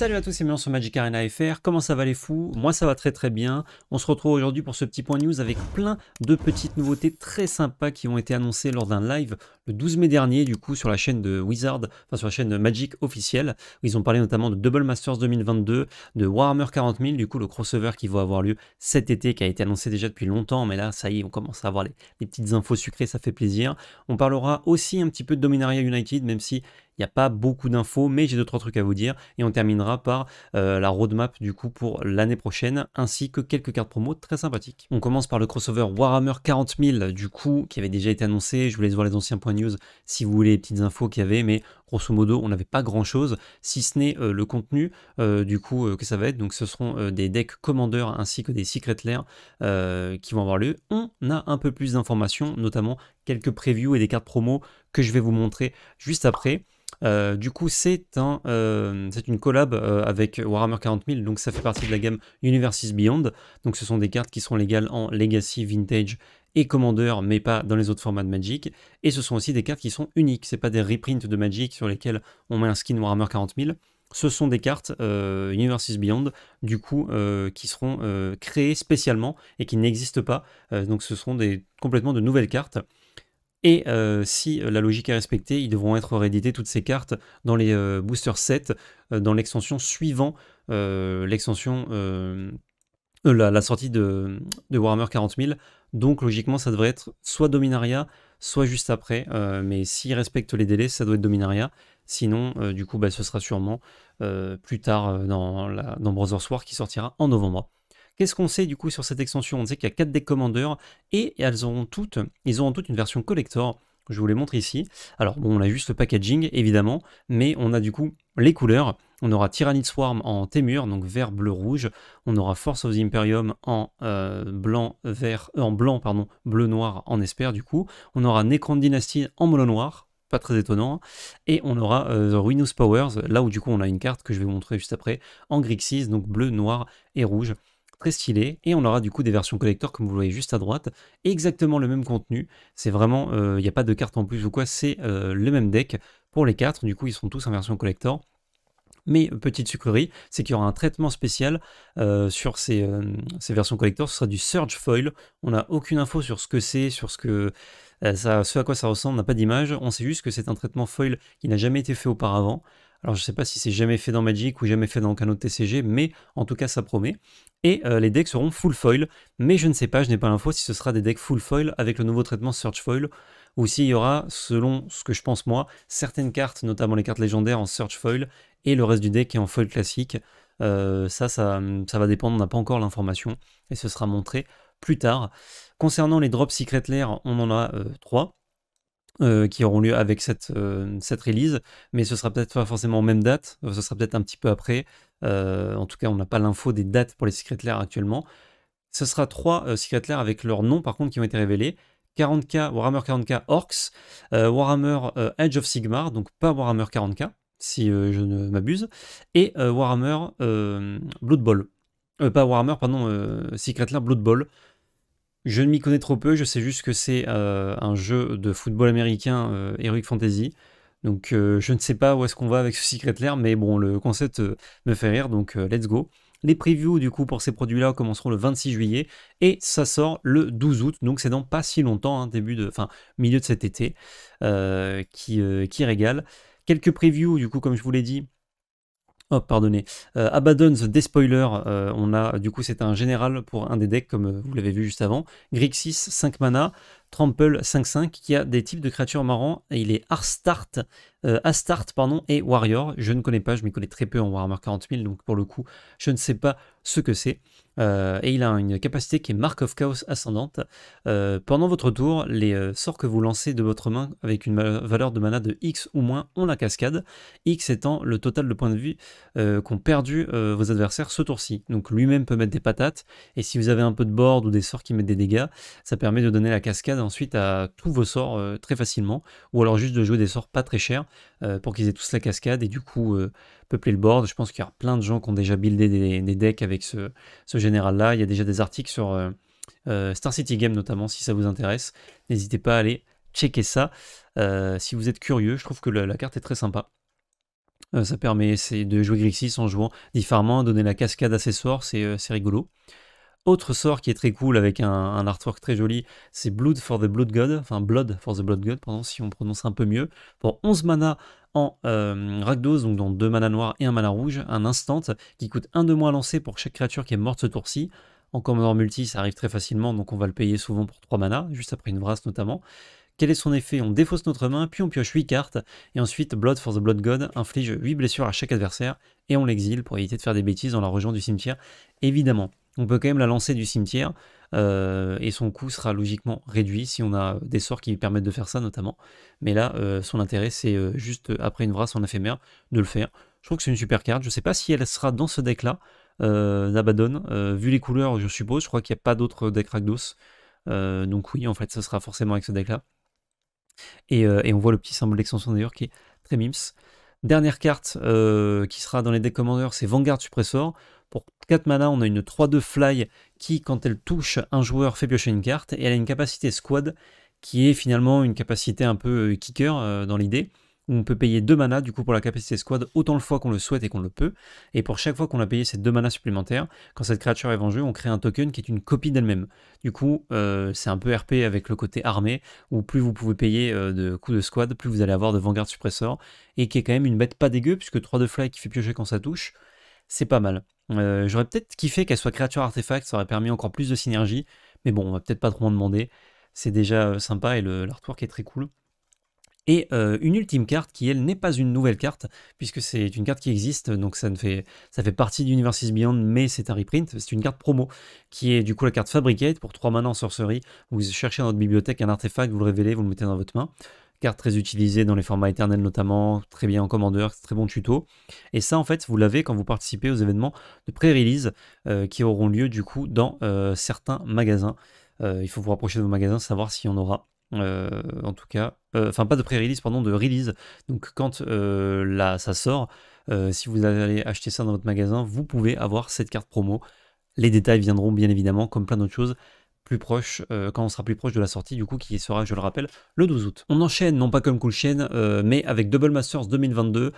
Salut à tous et bienvenue sur Magic Arena FR, comment ça va les fous Moi ça va très très bien, on se retrouve aujourd'hui pour ce petit point news avec plein de petites nouveautés très sympas qui ont été annoncées lors d'un live 12 mai dernier, du coup, sur la chaîne de Wizard, enfin sur la chaîne Magic officielle. Où ils ont parlé notamment de Double Masters 2022, de Warhammer 40 000, du coup, le crossover qui va avoir lieu cet été, qui a été annoncé déjà depuis longtemps, mais là, ça y est, on commence à avoir les, petites infos sucrées, ça fait plaisir. On parlera aussi un petit peu de Dominaria United, même si il n'y a pas beaucoup d'infos, mais j'ai deux trois trucs à vous dire. Et on terminera par euh, la roadmap du coup pour l'année prochaine, ainsi que quelques cartes promo très sympathiques. On commence par le crossover Warhammer 40 000, du coup, qui avait déjà été annoncé. Je vous laisse voir les anciens poignets si vous voulez les petites infos qu'il y avait, mais grosso modo, on n'avait pas grand chose, si ce n'est euh, le contenu euh, du coup euh, que ça va être. Donc, ce seront des decks commandeurs ainsi que des secret lair qui vont avoir lieu. On a un peu plus d'informations, notamment quelques previews et des cartes promo que je vais vous montrer juste après. du coup, c'est un, c'est une collab avec Warhammer 40 donc ça fait partie de la gamme Universes Beyond. Donc ce sont des cartes qui sont légales en Legacy, Vintage et Commander, mais pas dans les autres formats de Magic. Et ce sont aussi des cartes qui sont uniques, c'est pas des reprints de Magic sur lesquels on met un skin Warhammer 40 000. Ce sont des cartes euh, Universes Beyond, du coup, euh, qui seront euh, créées spécialement et qui n'existent pas. Euh, donc ce seront des, complètement de nouvelles cartes. Et si la logique est respectée, ils devront être réédités toutes ces cartes dans les Boosters 7, dans l'extension suivant l'extension euh, la, sortie de, Warhammer 40 000. Donc logiquement, ça devrait être soit Dominaria, soit juste après. Euh, mais s'ils respectent les délais, ça doit être Dominaria. Sinon, euh, du coup, bah, ce sera sûrement plus tard dans, la, dans Brothers qui sortira en novembre. Qu'est-ce qu'on sait du coup sur cette extension On sait qu'il y a 4 decks commandeurs et elles toutes, ils auront toutes une version collector. Je vous les montre ici. Alors bon, on a juste le packaging évidemment, mais on a du coup les couleurs, on aura Tyrannid Swarm en Témur, donc vert, bleu, rouge. On aura Force of the Imperium en euh, blanc, vert, euh, en blanc, pardon, bleu, noir en espère du coup. On aura Necron Dynasty en mono noir, pas très étonnant. Et on aura euh, The Ruinous Powers, là où du coup on a une carte que je vais vous montrer juste après, en Grixis, donc bleu, noir et rouge. Très stylé. Et on aura du coup des versions collector, comme vous voyez juste à droite, exactement le même contenu. C'est vraiment, il n'y a pas de carte en plus ou quoi, c'est le même deck pour les quatre. Du coup, ils sont tous en version collector. Mais euh, petite sucrerie, c'est qu'il y aura un traitement spécial euh, sur euh, ces, versions collector, ce sera du Surge Foil. On n'a aucune info sur ce que c'est, sur ce, que, ça, ce à quoi ça ressemble, on n'a pas d'image. On sait juste que c'est un traitement foil qui n'a jamais été fait auparavant. Alors je ne sais pas si c'est jamais fait dans Magic ou jamais fait dans aucun autre TCG, mais en tout cas ça promet. Et les decks seront full foil, mais je ne sais pas, je n'ai pas l'info si ce sera des decks full foil avec le nouveau traitement Surge Foil, ou s'il y aura, selon ce que je pense moi, certaines cartes, notamment les cartes légendaires en Search Foil, et le reste du deck est en foil classique. Euh, ça, ça, va dépendre, on n'a pas encore l'information et ce sera montré plus tard. Concernant les drops Secret Lair, on en a euh, trois euh, qui auront lieu avec cette, cette release, mais ce sera peut-être pas forcément en même date, ce sera peut-être un petit peu après. en tout cas, on n'a pas l'info des dates pour les Secret Lair actuellement. Ce sera trois Secret Lair avec leurs noms par contre qui ont été révélés. 40k, Warhammer 40k Orcs, Warhammer Edge of Sigmar, donc pas Warhammer 40k, si euh, je ne m'abuse, et euh, Warhammer euh, Blood Bowl. pas Warhammer, pardon, Secret Lair Blood Bowl. Je ne m'y connais trop peu, je sais juste que c'est un jeu de football américain Heroic Fantasy. Donc je ne sais pas où est-ce qu'on va avec ce Secret Lair, mais bon, le concept me fait rire, donc let's go. Les previews du coup pour ces produits-là commenceront le 26 juillet et ça sort le 12 août, donc c'est dans pas si longtemps, hein, début de, enfin milieu de cet été, qui, qui, régale. Quelques previews, du coup, comme je vous l'ai dit. Oh, pardonnez. Euh, Abaddon's des spoilers. Euh, on a, du coup, c'est un général pour un des decks, comme euh, vous l'avez vu juste avant. Grixis, 5 mana. Trample 5-5 qui a des types de créatures marrants. Et il est start Astart pardon, et Warrior. Je ne connais pas, je m'y connais très peu en Warhammer 40 000, donc pour le coup, je ne sais pas ce que c'est. Euh, et il a une capacité qui est Mark of Chaos ascendante. Euh, pendant votre tour, les euh, sorts que vous lancez de votre main avec une valeur de mana de X ou moins ont la cascade. X étant le total de points de vue qu'ont perdu vos adversaires ce tour-ci. Donc lui-même peut mettre des patates. Et si vous avez un peu de board ou des sorts qui mettent des dégâts, ça permet de donner la cascade ensuite à tous vos sorts très facilement. Ou alors juste de jouer des sorts pas très chers. Euh, pour qu'ils aient tous la cascade et du coup euh, peupler le board. Je pense qu'il y a plein de gens qui ont déjà buildé des, decks avec ce, général-là. Il y a déjà des articles sur euh, Star City Game notamment, si ça vous intéresse. N'hésitez pas à aller checker ça si vous êtes curieux. Je trouve que la, carte est très sympa. ça permet de jouer Grixis en jouant différemment, donner la cascade à ses sorts, c'est rigolo. Autre sort qui est très cool avec un, artwork très joli, c'est Blood for the Blood God, enfin Blood for the Blood God, pardon, si on prononce un peu mieux. Pour 11 mana en euh, ragdose, donc dans 2 mana noirs et un mana rouge, un instant, qui coûte 1 de moins à lancer pour chaque créature qui est morte ce tour-ci. En Commodore Multi, ça arrive très facilement, donc on va le payer souvent pour 3 manas, juste après une brasse notamment. Quel est son effet On défausse notre main, puis on pioche 8 cartes, et ensuite Blood for the Blood God inflige 8 blessures à chaque adversaire, et on l'exile pour éviter de faire des bêtises en la rejoignant du cimetière, évidemment. On peut quand même la lancer du cimetière, euh, et son coût sera logiquement réduit si on a des sorts qui permettent de faire ça notamment. Mais là, euh, son intérêt, c'est euh, juste après une vrasse en éphémère de le faire. Je trouve que c'est une super carte. Je ne sais pas si elle sera dans ce deck-là, Abaddon. vu les couleurs, je suppose, je crois qu'il n'y a pas d'autre deck Rakdos. donc oui, en fait, ce sera forcément avec ce deck-là. Euh, et, on voit le petit symbole d'extension d'ailleurs qui est très mims. Dernière carte euh, qui sera dans les deck commanders, c'est Vanguard Suppressor. Pour 4 mana, on a une 3-2 fly qui, quand elle touche un joueur, fait piocher une carte. Et elle a une capacité squad qui est finalement une capacité un peu euh, kicker dans l'idée on peut payer 2 manas du coup pour la capacité squad autant de fois qu'on le souhaite et qu'on le peut. Et pour chaque fois qu'on a payé ces 2 manas supplémentaires, quand cette créature est jeu, on crée un token qui est une copie d'elle-même. Du coup, euh, c'est un peu RP avec le côté armé, où plus vous pouvez payer euh, de coups de squad, plus vous allez avoir de Vanguard Suppressor, et qui est quand même une bête pas dégueu, puisque 3 de fly qui fait piocher quand ça touche, c'est pas mal. Euh, j'aurais peut-être kiffé qu'elle soit créature artefact, ça aurait permis encore plus de synergie, mais bon, on va peut-être pas trop en demander. C'est déjà sympa et l'artwork est très cool. Et euh, une ultime carte qui, elle, n'est pas une nouvelle carte, puisque c'est une carte qui existe, donc ça, ne fait, ça fait partie d'Univers Beyond, mais c'est un reprint. C'est une carte promo, qui est du coup la carte Fabricate pour 3 mana en sorcerie. Vous cherchez dans votre bibliothèque un artefact, vous le révélez, vous le mettez dans votre main. Carte très utilisée dans les formats éternels notamment, très bien en commandeur, très bon tuto. Et ça, en fait, vous l'avez quand vous participez aux événements de pré-release euh, qui auront lieu du coup dans euh, certains magasins. il faut vous rapprocher de vos magasins, savoir s'il y en aura. Euh, en tout cas, euh, enfin pas de pré-release, pardon, de release. Donc quand euh, là ça sort, si vous allez acheter ça dans votre magasin, vous pouvez avoir cette carte promo. Les détails viendront bien évidemment, comme plein d'autres choses, plus proche, quand on sera plus proche de la sortie, du coup, qui sera, je le rappelle, le 12 août. On enchaîne, non pas comme Cool Chain, mais avec Double Masters 2022.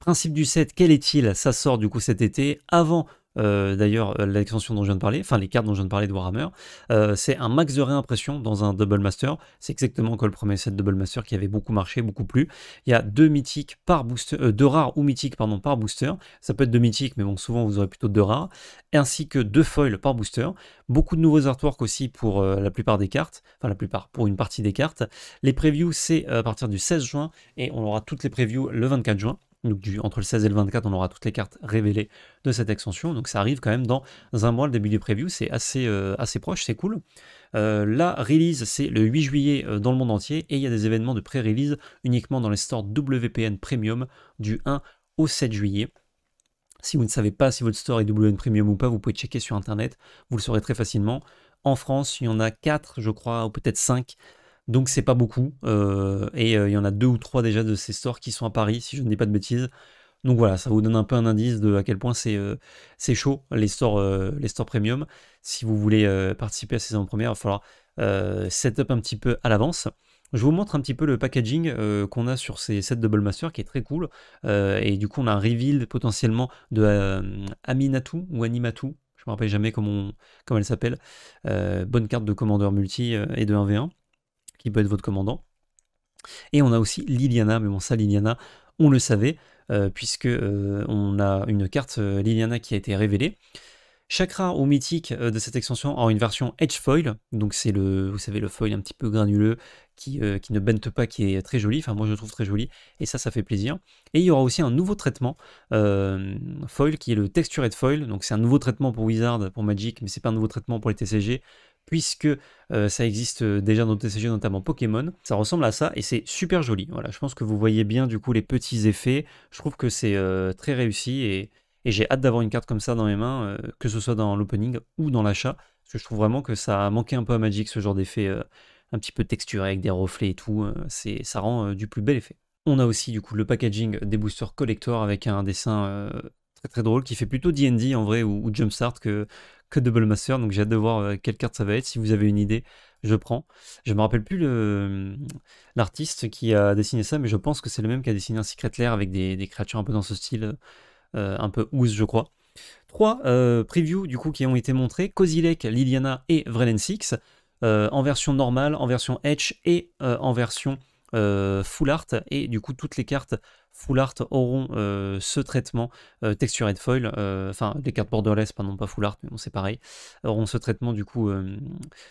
Principe du set, quel est-il Ça sort du coup cet été, avant euh, d'ailleurs euh, l'extension dont je viens de parler, enfin les cartes dont je viens de parler de Warhammer, euh, c'est un max de réimpression dans un Double Master. C'est exactement comme le premier set Double Master qui avait beaucoup marché, beaucoup plu. Il y a deux mythiques par booster, deux rares ou mythiques pardon par booster. Ça peut être deux mythiques, mais bon souvent vous aurez plutôt deux rares, ainsi que deux foils par booster. Beaucoup de nouveaux artworks aussi pour la plupart des cartes, enfin la plupart pour une partie des cartes. Les previews c'est à partir du 16 juin et on aura toutes les previews le 24 juin. Donc du, entre le 16 et le 24, on aura toutes les cartes révélées de cette extension. Donc ça arrive quand même dans un mois, le début du preview. C'est assez, euh, assez proche, c'est cool. Euh, la release, c'est le 8 juillet euh, dans le monde entier. Et il y a des événements de pré-release uniquement dans les stores WPN Premium du 1 au 7 juillet. Si vous ne savez pas si votre store est WPN Premium ou pas, vous pouvez checker sur Internet. Vous le saurez très facilement. En France, il y en a 4, je crois, ou peut-être 5 donc c'est pas beaucoup. Euh, et euh, il y en a deux ou trois déjà de ces stores qui sont à Paris, si je ne dis pas de bêtises. Donc voilà, ça vous donne un peu un indice de à quel point c'est euh, chaud, les stores, les premium. Si vous voulez participer à ces en première, il va falloir setup un petit peu à l'avance. Je vous montre un petit peu le packaging qu'on a sur ces sets Double Master qui est très cool. et du coup, on a un reveal potentiellement de Aminatu ou Animatu. Je ne me rappelle jamais comment, comment elle s'appelle. bonne carte de commandeur multi et de 1v1 peut être votre commandant. Et on a aussi Liliana, mais bon ça Liliana, on le savait, euh, puisque euh, on a une carte euh, Liliana qui a été révélée. Chakra au mythique de cette extension en une version Edge Foil, donc c'est le, vous savez, le foil un petit peu granuleux qui, qui ne bente pas, qui est très joli, enfin moi je trouve très joli, et ça, ça fait plaisir. Et il y aura aussi un nouveau traitement foil qui est le Textured Foil, donc c'est un nouveau traitement pour Wizard, pour Magic, mais c'est pas un nouveau traitement pour les TCG, puisque euh, ça existe euh, déjà dans d'autres jeux, notamment Pokémon. Ça ressemble à ça et c'est super joli. Voilà, je pense que vous voyez bien du coup les petits effets. Je trouve que c'est euh, très réussi et, j'ai hâte d'avoir une carte comme ça dans mes mains, que ce soit dans l'opening ou dans l'achat, parce que je trouve vraiment que ça a manqué un peu à Magic ce genre d'effet un petit peu texturé avec des reflets et tout. c'est, ça rend du plus bel effet. On a aussi du coup le packaging des boosters collector avec un dessin très très drôle, qui fait plutôt D&D en vrai ou, Jumpstart que, que Double Master. Donc j'ai hâte de voir euh, quelle carte ça va être. Si vous avez une idée, je prends. Je me rappelle plus hum, l'artiste qui a dessiné ça, mais je pense que c'est le même qui a dessiné un Secret Lair avec des, créatures un peu dans ce style, euh, euh, un peu ouze, je crois. Trois previews du coup qui ont été montrés, Kozilek, Liliana et Vrelen 6 en version normale, en version Edge et en version euh, full art et du coup toutes les cartes full art auront euh, ce traitement euh, texture foil, enfin les cartes borderless pardon pas full art mais bon c'est pareil auront ce traitement du coup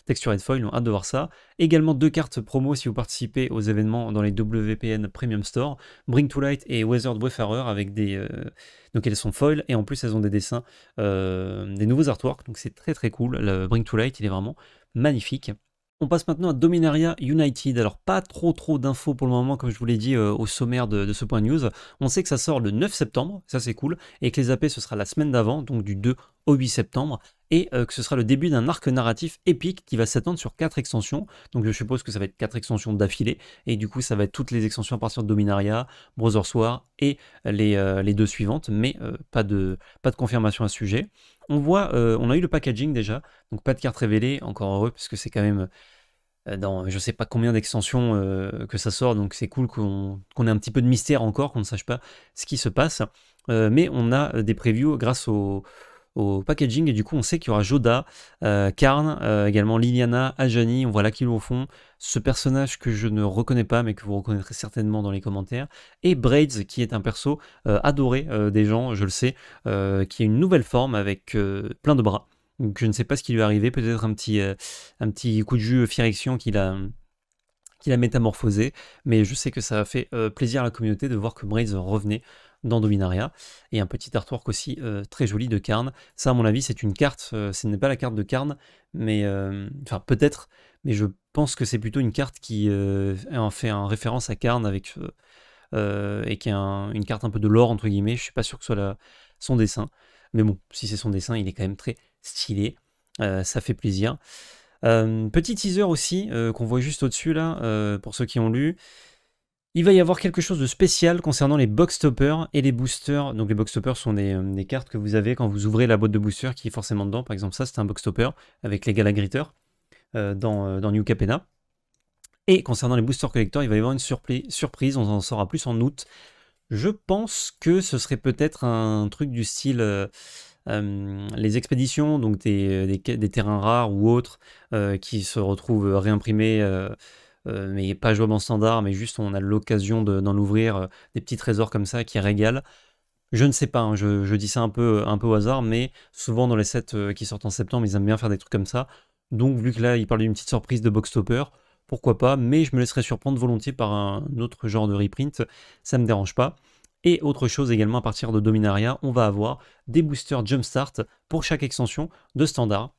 texture de foil on a hâte de voir ça également deux cartes promo si vous participez aux événements dans les WPN Premium Store Bring to Light et Weathered Wayfarer avec des donc elles sont foil et en plus elles ont des dessins des nouveaux artworks donc c'est très très cool le Bring to Light il est vraiment magnifique on passe maintenant à Dominaria United. Alors pas trop trop d'infos pour le moment, comme je vous l'ai dit euh, au sommaire de, de, ce point de news. On sait que ça sort le 9 septembre, ça c'est cool, et que les AP ce sera la semaine d'avant, donc du 2 au 8 septembre et euh, que ce sera le début d'un arc narratif épique qui va s'attendre sur 4 extensions. Donc je suppose que ça va être quatre extensions d'affilée, et du coup ça va être toutes les extensions à partir de Dominaria, Brother Soir et euh, euh, les, deux suivantes, mais pas, de, pas de confirmation à ce sujet. On voit, on a eu le packaging déjà, donc pas de cartes révélée, encore heureux, parce que c'est quand même dans je sais pas combien d'extensions que ça sort, donc c'est cool qu'on ait un petit peu de mystère encore, qu'on ne sache pas ce qui se passe. mais on a des previews grâce au, au packaging. Et du coup, on sait qu'il y aura Joda, euh, Karn, euh, également Liliana, Ajani. On voit là qu'ils au fond. Ce personnage que je ne reconnais pas, mais que vous reconnaîtrez certainement dans les commentaires. Et Braids, qui est un perso euh, adoré euh, des gens, je le sais, qui a une nouvelle forme avec plein de bras. Donc je ne sais pas ce qui lui est arrivé. Peut-être un petit, un petit coup de jus Firection qu'il a qu'il a métamorphosé, mais je sais que ça a fait euh, plaisir à la communauté de voir que Braze revenait dans Dominaria, et un petit artwork aussi euh, très joli de Karn. Ça, à mon avis, c'est une carte, euh, ce n'est pas la carte de Karn, mais enfin peut-être, mais je pense que c'est plutôt une carte qui en fait un référence à Karn avec et qui est une carte un peu de l'or entre guillemets. Je ne suis pas sûr que ce soit son dessin, mais bon, si c'est son dessin, il est quand même très stylé, ça fait plaisir. Euh, petit teaser aussi, euh, qu'on voit juste au-dessus là, euh, pour ceux qui ont lu. Il va y avoir quelque chose de spécial concernant les box stoppers et les boosters. Donc les box stoppers sont des, cartes que vous avez quand vous ouvrez la boîte de boosters qui est forcément dedans. Par exemple, ça c'est un box stopper avec les Galagritters dans, dans, New Capena. Et concernant les boosters collectors, il va y avoir une surprise, on en saura plus en août. Je pense que ce serait peut-être un truc du style euh, les expéditions, donc euh, des, terrains rares ou autres euh, qui se retrouvent réimprimés. mais pas jouable en standard, mais juste on a l'occasion d'en ouvrir des petits trésors comme ça qui régalent. Je ne sais pas, hein, je, dis ça un peu, un peu au hasard, mais souvent dans les sets qui sortent en septembre, ils aiment bien faire des trucs comme ça. Donc vu que là, il parle d'une petite surprise de Box Topper, pourquoi pas, mais je me laisserai surprendre volontiers par un autre genre de reprint, ça ne me dérange pas. Et autre chose également à partir de Dominaria, on va avoir des boosters Jumpstart pour chaque extension de standard.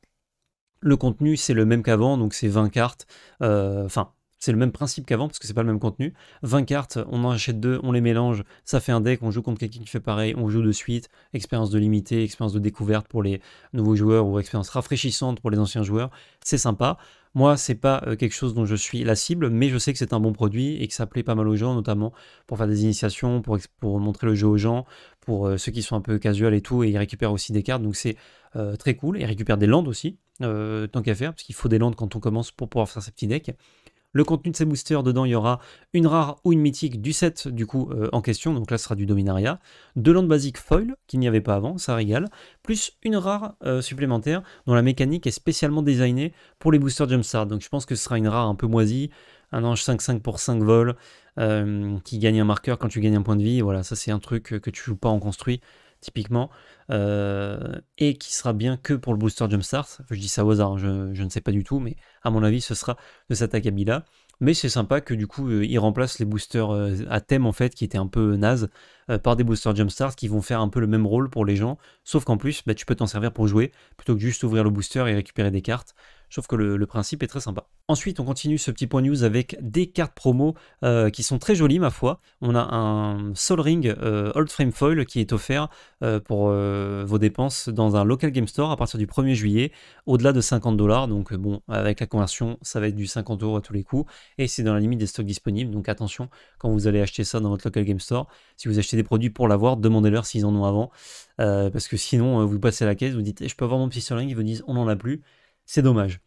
Le contenu, c'est le même qu'avant, donc c'est 20 cartes, euh, enfin c'est le même principe qu'avant parce que c'est pas le même contenu. 20 cartes, on en achète deux, on les mélange, ça fait un deck, on joue contre quelqu'un qui fait pareil, on joue de suite, expérience de limité, expérience de découverte pour les nouveaux joueurs ou expérience rafraîchissante pour les anciens joueurs. C'est sympa. Moi, c'est pas euh, quelque chose dont je suis la cible, mais je sais que c'est un bon produit et que ça plaît pas mal aux gens, notamment pour faire des initiations, pour, pour montrer le jeu aux gens, pour euh, ceux qui sont un peu casual et tout, et ils récupèrent aussi des cartes, donc c'est euh, très cool. Ils récupèrent des landes aussi, tant qu'à faire, parce qu'il faut des landes quand on commence pour pouvoir faire ces petits decks le contenu de ces boosters, dedans il y aura une rare ou une mythique du set du coup euh, en question, donc là ce sera du Dominaria, Deux landes basiques foil, qu'il n'y avait pas avant, ça régale, plus une rare euh, supplémentaire dont la mécanique est spécialement designée pour les boosters Jumpstart, donc je pense que ce sera une rare un peu moisie, un ange 5-5 pour 5 vols, euh, qui gagne un marqueur quand tu gagnes un point de vie, voilà, ça c'est un truc que tu joues pas en construit, typiquement, euh, et qui sera bien que pour le booster Jumpstart. Je dis ça au hasard, hein, je, ne sais pas du tout, mais à mon avis, ce sera de cette acabit Mais c'est sympa que du coup, euh, il remplace les boosters euh, à thème en fait, qui étaient un peu naze, par des boosters Jumpstart qui vont faire un peu le même rôle pour les gens, sauf qu'en plus, bah, tu peux t'en servir pour jouer, plutôt que juste ouvrir le booster et récupérer des cartes sauf que le, principe est très sympa. Ensuite, on continue ce petit point news avec des cartes promo euh, qui sont très jolies, ma foi. On a un Sol Ring euh, Old Frame Foil qui est offert euh, pour vos dépenses dans un local game store à partir du 1er juillet, au-delà de 50 dollars. Donc, bon, avec la conversion, ça va être du 50 euros à tous les coups, et c'est dans la limite des stocks disponibles. Donc, attention quand vous allez acheter ça dans votre local game store. Si vous achetez des produits pour l'avoir, demandez-leur s'ils en ont avant, parce que sinon, vous passez la caisse, vous dites, eh, je peux avoir mon petit Sol Ring, ils vous disent, on n'en a plus c'est dommage.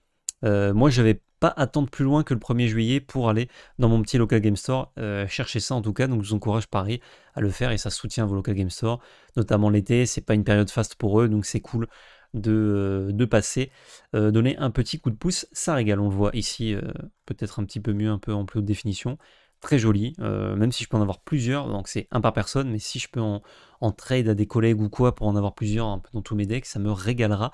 Euh, je ne vais pas attendre plus loin que le 1er juillet pour aller dans mon petit local game store euh, chercher ça en tout cas. Donc, je vous encourage Paris à le faire et ça soutient vos local game store, notamment l'été. C'est pas une période faste pour eux, donc c'est cool de, euh, passer, donner un petit coup de pouce. Ça régale, on le voit ici, peut-être un petit peu mieux, un peu en plus haute définition très joli, même si je peux en avoir plusieurs, donc c'est un par personne, mais si je peux en, trade à des collègues ou quoi pour en avoir plusieurs dans tous mes decks, ça me régalera.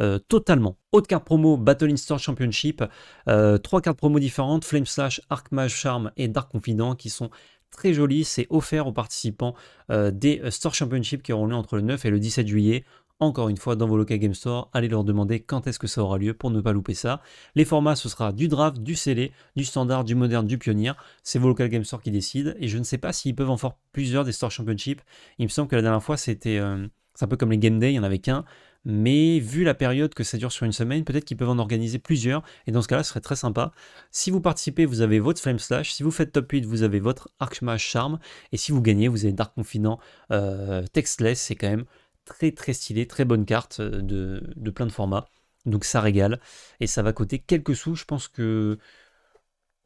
Euh, totalement. Autre carte promo, Battle in Store Championship, euh, trois cartes promo différentes, Flame Slash, Arc Mage Charm et Dark Confident qui sont très jolies. C'est offert aux participants euh, des Store Championship qui auront lieu entre le 9 et le 17 juillet. Encore une fois, dans vos local Game Store, allez leur demander quand est-ce que ça aura lieu pour ne pas louper ça. Les formats, ce sera du draft, du scellé, du standard, du moderne, du pionnier. C'est vos local Game Store qui décident. Et je ne sais pas s'ils peuvent en faire plusieurs des Store Championship. Il me semble que la dernière fois, c'était... un peu comme les Game Day, il n'y en avait qu'un mais vu la période que ça dure sur une semaine, peut-être qu'ils peuvent en organiser plusieurs, et dans ce cas-là, ce serait très sympa. Si vous participez, vous avez votre Flame Slash, si vous faites top 8, vous avez votre Archmage Charm. Charme, et si vous gagnez, vous avez Dark Confident euh, Textless, c'est quand même très très stylé, très bonne carte euh, de, plein de formats, donc ça régale, et ça va coûter quelques sous, je pense que...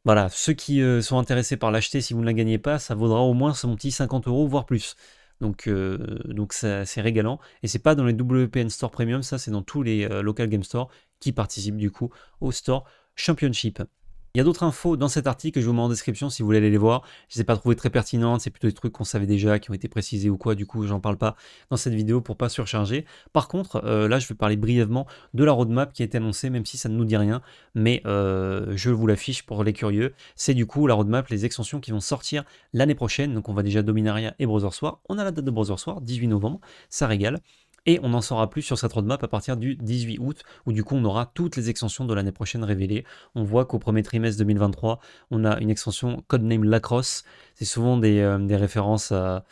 Voilà, ceux qui euh, sont intéressés par l'acheter, si vous ne la gagnez pas, ça vaudra au moins son petit 50 euros, voire plus. Donc, euh, donc ça, c'est régalant. Et c'est pas dans les WPN Store Premium, ça c'est dans tous les euh, local game store qui participent du coup au Store Championship. Il y a d'autres infos dans cet article que je vous mets en description si vous voulez aller les voir. Je ne les ai pas trouvées très pertinentes, c'est plutôt des trucs qu'on savait déjà, qui ont été précisés ou quoi, du coup j'en parle pas dans cette vidéo pour pas surcharger. Par contre, euh, là je vais parler brièvement de la roadmap qui a été annoncée, même si ça ne nous dit rien, mais euh, je vous l'affiche pour les curieux. C'est du coup la roadmap, les extensions qui vont sortir l'année prochaine, donc on va déjà Dominaria et Brother Soir. On a la date de Brother Soir, 18 novembre, ça régale. Et on en saura plus sur cette roadmap à partir du 18 août, où du coup on aura toutes les extensions de l'année prochaine révélées. On voit qu'au premier trimestre 2023, on a une extension codename Lacrosse. C'est souvent des, euh, références à,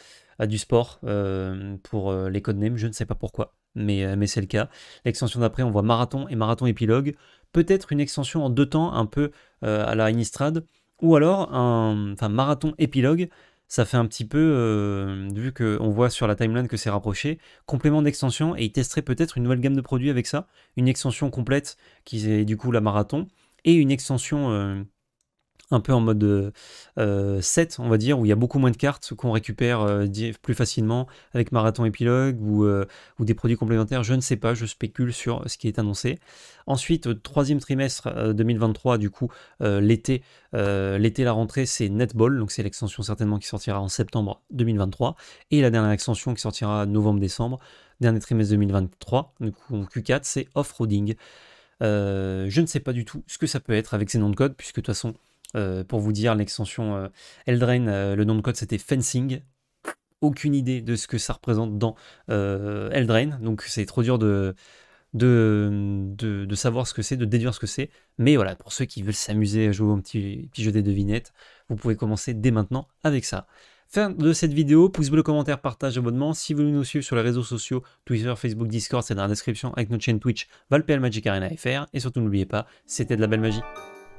du sport euh, pour euh, les codenames, je ne sais pas pourquoi, mais, c'est le cas. L'extension d'après, on voit Marathon et Marathon Épilogue. Peut-être une extension en deux temps, un peu à la Innistrad, ou alors un enfin, Marathon Épilogue ça fait un petit peu, euh, vu vu qu'on voit sur la timeline que c'est rapproché, complément d'extension, et ils testeraient peut-être une nouvelle gamme de produits avec ça, une extension complète qui est du coup la marathon, et une extension euh, un peu en mode 7, euh, euh, on va dire, où il y a beaucoup moins de cartes qu'on récupère euh, plus facilement avec Marathon Épilogue ou, ou, des produits complémentaires. Je ne sais pas, je spécule sur ce qui est annoncé. Ensuite, troisième trimestre 2023, du coup, l'été, l'été la rentrée, c'est Netball, donc c'est l'extension certainement qui sortira en septembre 2023, et la dernière extension qui sortira novembre-décembre, dernier trimestre 2023, du coup Q4, c'est Off-Roading. je ne sais pas du tout ce que ça peut être avec ces noms de code, puisque de toute façon, euh, pour vous dire, l'extension euh, euh, le nom de code c'était Fencing. Aucune idée de ce que ça représente dans euh, Eldrain, donc c'est trop dur de, de, savoir ce que c'est, de déduire ce que c'est. Mais voilà, pour ceux qui veulent s'amuser à jouer au petit, petit jeu des devinettes, vous pouvez commencer dès maintenant avec ça. Fin de cette vidéo, pouce bleu, commentaire, partage, abonnement. Si vous voulez nous suivre sur les réseaux sociaux, Twitter, Facebook, Discord, c'est dans la description avec notre chaîne Twitch, valpel Magic Arena FR. Et surtout, n'oubliez pas, c'était de la belle magie.